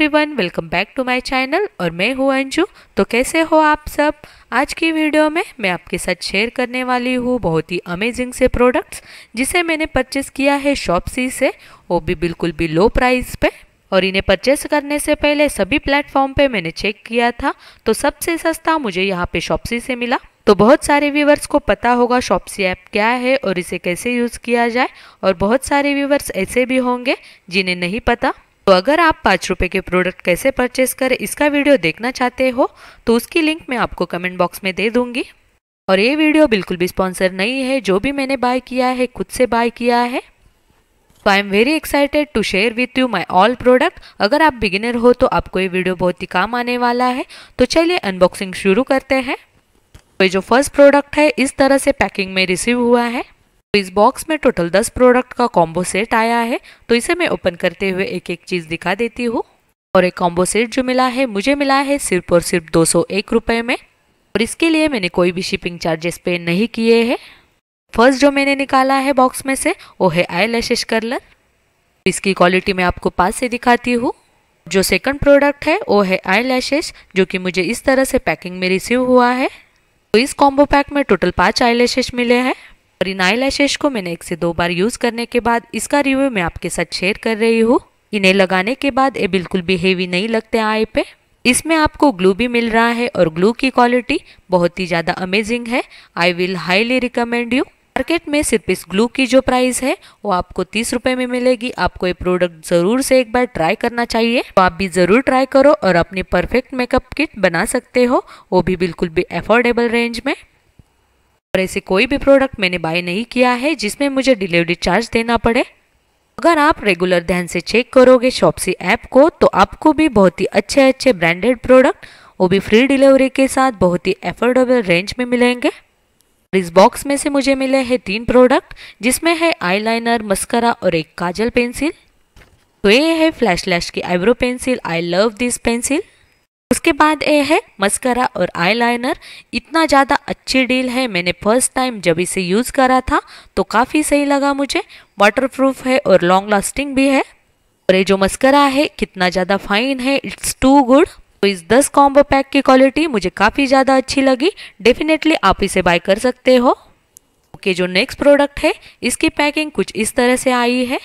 everyone welcome back to my channel और मैं हूँ अंजू तो कैसे हो आप सब आज की वीडियो में मैं आपके साथ शेयर करने वाली हूँ बहुत ही अमेजिंग से प्रोडक्ट्स जिसे मैंने परचेस किया है शॉपसी से वो भी बिल्कुल भी लो प्राइस पे और इन्हें परचेस करने से पहले सभी प्लेटफॉर्म पे मैंने चेक किया था तो सबसे सस्ता मुझे यहाँ पे शॉपसी से मिला तो बहुत सारे व्यूवर्स को पता होगा शॉपसी ऐप क्या है और इसे कैसे यूज़ किया जाए और बहुत सारे व्यूवर्स ऐसे भी होंगे जिन्हें नहीं पता तो अगर आप पाँच रुपये के प्रोडक्ट कैसे परचेस करें इसका वीडियो देखना चाहते हो तो उसकी लिंक मैं आपको कमेंट बॉक्स में दे दूंगी और ये वीडियो बिल्कुल भी स्पॉन्सर नहीं है जो भी मैंने बाय किया है खुद से बाय किया है तो I am very excited to share with you my all product अगर आप बिगिनर हो तो आपको ये वीडियो बहुत ही काम आने वाला है तो चलिए अनबॉक्सिंग शुरू करते हैं तो ये जो फर्स्ट प्रोडक्ट है इस तरह से पैकिंग में रिसीव हुआ है तो इस बॉक्स में टोटल दस प्रोडक्ट का कॉम्बो सेट आया है तो इसे मैं ओपन करते हुए एक एक चीज़ दिखा देती हूँ और एक कॉम्बो सेट जो मिला है मुझे मिला है सिर्फ और सिर्फ दो सौ में और इसके लिए मैंने कोई भी शिपिंग चार्जेस पे नहीं किए हैं फर्स्ट जो मैंने निकाला है बॉक्स में से वो है आई लैशेस कर्लर इसकी क्वालिटी मैं आपको पास से दिखाती हूँ जो सेकंड प्रोडक्ट है वो है आई लैशेस जो कि मुझे इस तरह से पैकिंग में रिसीव हुआ है तो इस कॉम्बो पैक में टोटल पाँच आई लैशेस मिले हैं और इन आई लैशेज को मैंने एक से दो बार यूज़ करने के बाद इसका रिव्यू मैं आपके साथ शेयर कर रही हूँ इन्हें लगाने के बाद ये बिल्कुल भी हेवी नहीं लगते आई पे इसमें आपको ग्लू भी मिल रहा है और ग्लू की क्वालिटी बहुत ही ज़्यादा अमेजिंग है I will highly recommend you market में सिर्फ इस ग्लू की जो प्राइस है वो आपको तीस रुपए में मिलेगी आपको ये प्रोडक्ट जरूर से एक बार ट्राई करना चाहिए तो आप भी जरूर ट्राई करो और अपनी परफेक्ट मेकअप किट बना सकते हो वो भी बिल्कुल भी अफोर्डेबल रेंज में और ऐसे कोई भी प्रोडक्ट मैंने बाय नहीं किया है जिसमें मुझे डिलीवरी चार्ज देना पड़े अगर आप रेगुलर ध्यान से चेक करोगे शॉपसी ऐप को तो आपको भी बहुत ही अच्छे अच्छे ब्रांडेड प्रोडक्ट वो भी फ्री डिलीवरी के साथ बहुत ही एफोर्डेबल रेंज में मिलेंगे इस बॉक्स में से मुझे मिले हैं तीन प्रोडक्ट जिसमें है आईलाइनर मस्करा और एक काजल पेंसिल तो ये है फ्लैश लैश की eyebrow pencil I love this pencil उसके बाद ये है मस्करा और आईलाइनर इतना ज़्यादा अच्छी डील है मैंने फर्स्ट टाइम जब इसे यूज़ करा था तो काफ़ी सही लगा मुझे वाटरप्रूफ है और लॉन्ग लास्टिंग भी है और ये जो मस्करा है कितना ज़्यादा फाइन है इट्स टू गुड तो इस दस कॉम्बो पैक की क्वालिटी मुझे काफ़ी ज़्यादा अच्छी लगी डेफिनेटली आप इसे बाय कर सकते हो ओके okay, जो नेक्स्ट प्रोडक्ट है इसकी पैकिंग कुछ इस तरह से आई है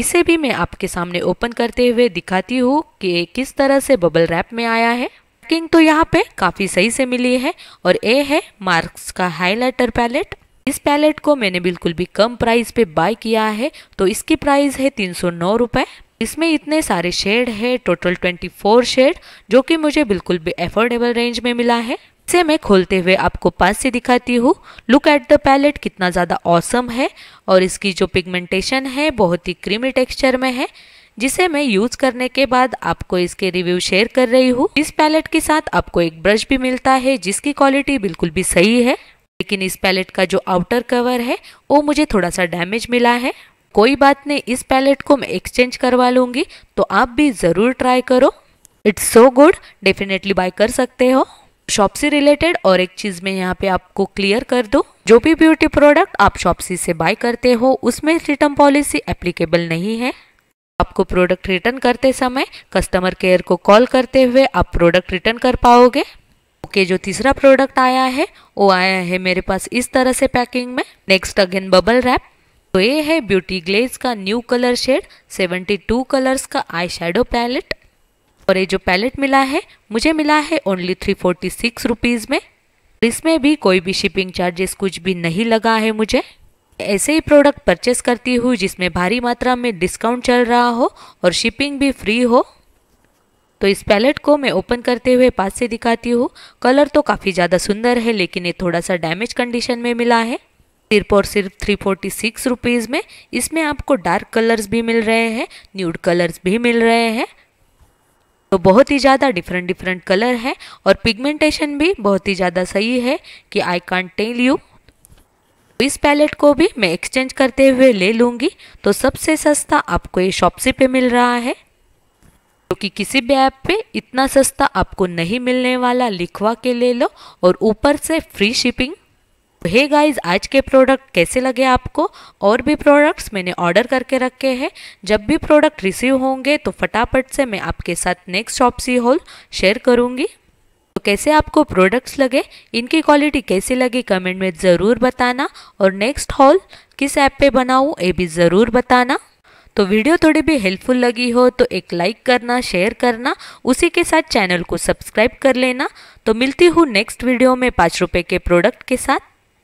इसे भी मैं आपके सामने ओपन करते हुए दिखाती हूँ कि किस तरह से बबल रैप में आया है पैकिंग तो यहाँ पे काफ़ी सही से मिली है और ये है मार्क्स का हाइलाइटर पैलेट इस पैलेट को मैंने बिल्कुल भी कम प्राइस पे बाय किया है तो इसकी प्राइस है तीन सौ नौ इसमें इतने सारे शेड है टोटल ट्वेंटी फोर शेड जो कि मुझे बिल्कुल भी अफोर्डेबल रेंज में मिला है से मैं खोलते हुए आपको पास से दिखाती हूँ लुक एट द पैलेट कितना ज़्यादा औसम है और इसकी जो पिगमेंटेशन है बहुत ही क्रीमी टेक्सचर में है जिसे मैं यूज करने के बाद आपको इसके रिव्यू शेयर कर रही हूँ इस पैलेट के साथ आपको एक ब्रश भी मिलता है जिसकी क्वालिटी बिल्कुल भी सही है लेकिन इस पैलेट का जो आउटर कवर है वो मुझे थोड़ा सा डैमेज मिला है कोई बात नहीं इस पैलेट को मैं एक्सचेंज करवा लूंगी तो आप भी ज़रूर ट्राई करो it's so good definitely buy कर सकते हो शॉप से रिलेटेड और एक चीज़ में यहाँ पे आपको क्लियर कर दो जो भी ब्यूटी प्रोडक्ट आप शॉपसी से बाय करते हो उसमें रिटर्न पॉलिसी एप्लीकेबल नहीं है आपको प्रोडक्ट रिटर्न करते समय कस्टमर केयर को कॉल करते हुए आप प्रोडक्ट रिटर्न कर पाओगे ओके okay, जो तीसरा प्रोडक्ट आया है वो आया है मेरे पास इस तरह से पैकिंग में नेक्स्ट अगेन बबल रैप तो ये है ब्यूटी ग्लेज का न्यू कलर शेड 72 कलर्स का आई शेडो पैलेट और ये जो पैलेट मिला है मुझे मिला है only three forty six rupees में इसमें भी कोई भी शिपिंग चार्जेस कुछ भी नहीं लगा है मुझे ऐसे ही प्रोडक्ट परचेस करती हूँ जिसमें भारी मात्रा में डिस्काउंट चल रहा हो और शिपिंग भी फ्री हो तो इस पैलेट को मैं ओपन करते हुए पास से दिखाती हूँ कलर तो काफ़ी ज़्यादा सुंदर है लेकिन ये थोड़ा सा डैमेज कंडीशन में मिला है सिर्फ और सिर्फ थ्री फोर्टी सिक्स रुपीज़ में इसमें आपको डार्क कलर्स भी मिल रहे हैं न्यूड कलर्स भी मिल रहे हैं तो बहुत ही ज़्यादा डिफरेंट डिफरेंट कलर है और पिगमेंटेशन भी बहुत ही ज़्यादा सही है कि आई कॉन्ट टेल यू इस पैलेट को भी मैं एक्सचेंज करते हुए ले लूँगी तो सबसे सस्ता आपको ये शॉपसी पे मिल रहा है क्योंकि तो किसी भी ऐप पे इतना सस्ता आपको नहीं मिलने वाला लिखवा के ले लो और ऊपर से फ्री शिपिंग तो हे गाइज आज के प्रोडक्ट कैसे लगे आपको और भी प्रोडक्ट्स मैंने ऑर्डर करके रखे हैं जब भी प्रोडक्ट रिसीव होंगे तो फटाफट से मैं आपके साथ नेक्स्ट शॉप सी शेयर करूँगी तो कैसे आपको प्रोडक्ट्स लगे इनकी क्वालिटी कैसी लगी कमेंट में ज़रूर बताना और नेक्स्ट हॉल किस ऐप पे बनाऊँ ये भी ज़रूर बताना तो वीडियो थोड़ी भी हेल्पफुल लगी हो तो एक लाइक करना शेयर करना उसी के साथ चैनल को सब्सक्राइब कर लेना तो मिलती हूँ नेक्स्ट वीडियो में पाँच रुपये के प्रोडक्ट के साथ